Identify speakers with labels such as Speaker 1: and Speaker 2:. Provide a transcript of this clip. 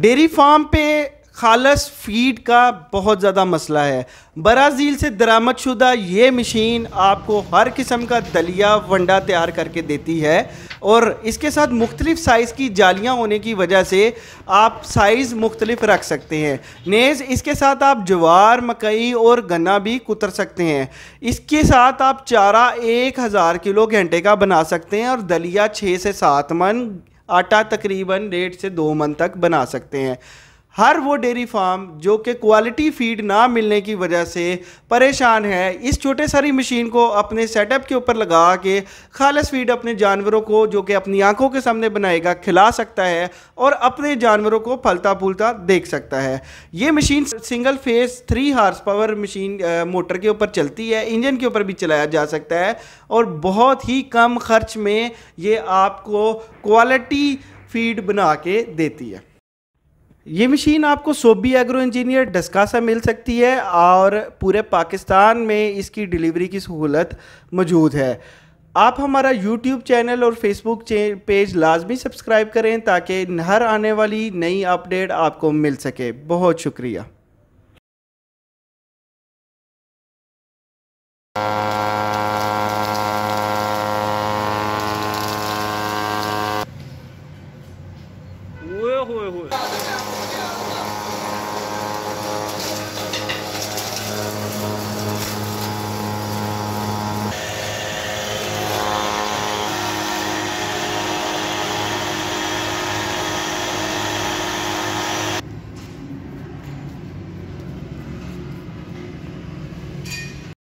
Speaker 1: dairy farm पे खालस feed का बहुत ज़्यादा मसला है बराज़ील से दरामदशुदा ये मशीन आपको हर किस्म का दलिया वंडा तैयार करके देती है और इसके साथ मुख्तलिफ़ साइज़ की जालियाँ होने की वजह से आप साइज़ मुख्तलिफ रख सकते हैं नेज़ इसके साथ आप जवार मकई और गन्ना भी कुतर सकते हैं इसके साथ आप चारा एक हज़ार किलो घंटे का बना सकते हैं और दलिया छः से सात मन आटा तकरीबन डेढ़ से दो मन तक बना सकते हैं हर वो डेयरी फार्म जो कि क्वालिटी फीड ना मिलने की वजह से परेशान है इस छोटे सारी मशीन को अपने सेटअप के ऊपर लगा के खालस फीड अपने जानवरों को जो कि अपनी आंखों के सामने बनाएगा खिला सकता है और अपने जानवरों को फलता फूलता देख सकता है ये machine single phase three horse power machine motor के ऊपर चलती है इंजन के ऊपर भी चलाया जा सकता है और बहुत ही कम खर्च में ये आपको क्वालिटी फीड बना के देती है ये मशीन आपको सोबी एग्रो इंजीनियर डस्का से मिल सकती है और पूरे पाकिस्तान में इसकी डिलीवरी की सहूलत मौजूद है आप हमारा YouTube चैनल और Facebook पेज लाजमी सब्सक्राइब करें ताकि हर आने वाली नई अपडेट आपको मिल सके बहुत शुक्रिया